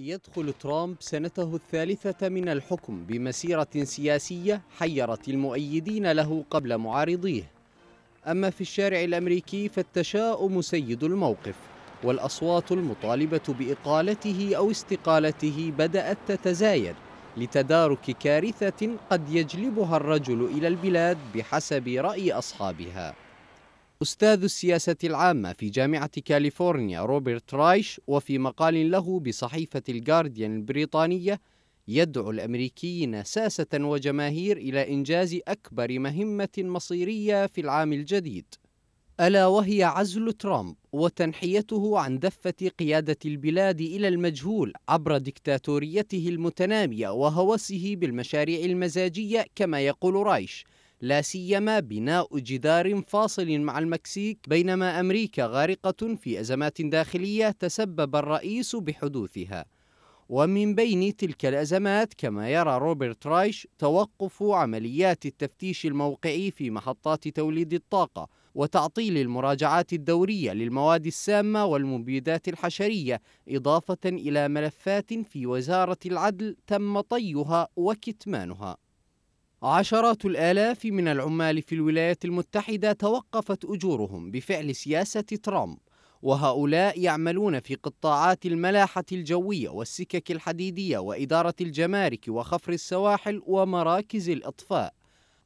يدخل ترامب سنته الثالثة من الحكم بمسيرة سياسية حيرت المؤيدين له قبل معارضيه أما في الشارع الأمريكي فالتشاؤم سيد الموقف والأصوات المطالبة بإقالته أو استقالته بدأت تتزايد لتدارك كارثة قد يجلبها الرجل إلى البلاد بحسب رأي أصحابها أستاذ السياسة العامة في جامعة كاليفورنيا روبرت رايش وفي مقال له بصحيفة الجارديان البريطانية يدعو الأمريكيين ساسة وجماهير إلى إنجاز أكبر مهمة مصيرية في العام الجديد ألا وهي عزل ترامب وتنحيته عن دفة قيادة البلاد إلى المجهول عبر دكتاتوريته المتنامية وهوسه بالمشاريع المزاجية كما يقول رايش لا سيما بناء جدار فاصل مع المكسيك بينما امريكا غارقه في ازمات داخليه تسبب الرئيس بحدوثها ومن بين تلك الازمات كما يرى روبرت رايش توقف عمليات التفتيش الموقعي في محطات توليد الطاقه وتعطيل المراجعات الدوريه للمواد السامه والمبيدات الحشريه اضافه الى ملفات في وزاره العدل تم طيها وكتمانها عشرات الآلاف من العمال في الولايات المتحدة توقفت أجورهم بفعل سياسة ترامب وهؤلاء يعملون في قطاعات الملاحة الجوية والسكك الحديدية وإدارة الجمارك وخفر السواحل ومراكز الإطفاء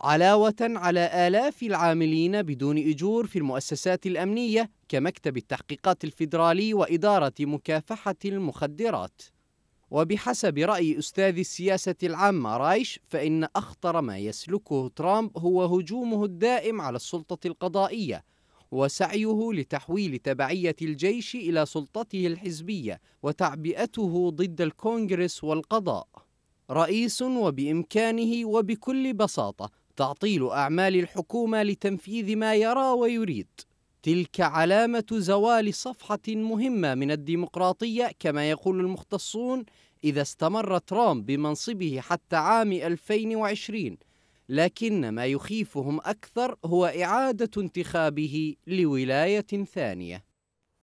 علاوة على آلاف العاملين بدون أجور في المؤسسات الأمنية كمكتب التحقيقات الفيدرالي وإدارة مكافحة المخدرات وبحسب رأي أستاذ السياسة العامة رايش فإن أخطر ما يسلكه ترامب هو هجومه الدائم على السلطة القضائية وسعيه لتحويل تبعية الجيش إلى سلطته الحزبية وتعبئته ضد الكونغرس والقضاء رئيس وبإمكانه وبكل بساطة تعطيل أعمال الحكومة لتنفيذ ما يرى ويريد تلك علامة زوال صفحة مهمة من الديمقراطية كما يقول المختصون إذا استمر ترامب بمنصبه حتى عام 2020 لكن ما يخيفهم أكثر هو إعادة انتخابه لولاية ثانية